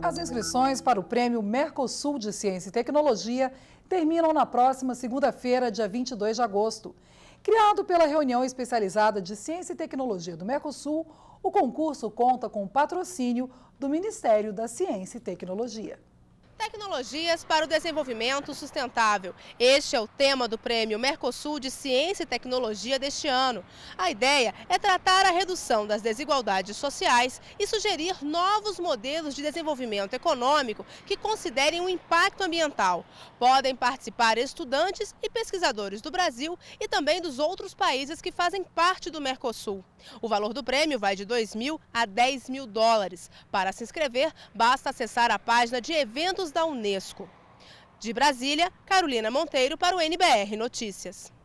As inscrições para o Prêmio Mercosul de Ciência e Tecnologia terminam na próxima segunda-feira, dia 22 de agosto. Criado pela reunião especializada de Ciência e Tecnologia do Mercosul, o concurso conta com o patrocínio do Ministério da Ciência e Tecnologia. Tecnologias para o desenvolvimento sustentável. Este é o tema do Prêmio Mercosul de Ciência e Tecnologia deste ano. A ideia é tratar a redução das desigualdades sociais e sugerir novos modelos de desenvolvimento econômico que considerem o impacto ambiental. Podem participar estudantes e pesquisadores do Brasil e também dos outros países que fazem parte do Mercosul. O valor do prêmio vai de 2 mil a 10 mil dólares. Para se inscrever, basta acessar a página de eventos da da Unesco. De Brasília, Carolina Monteiro para o NBR Notícias.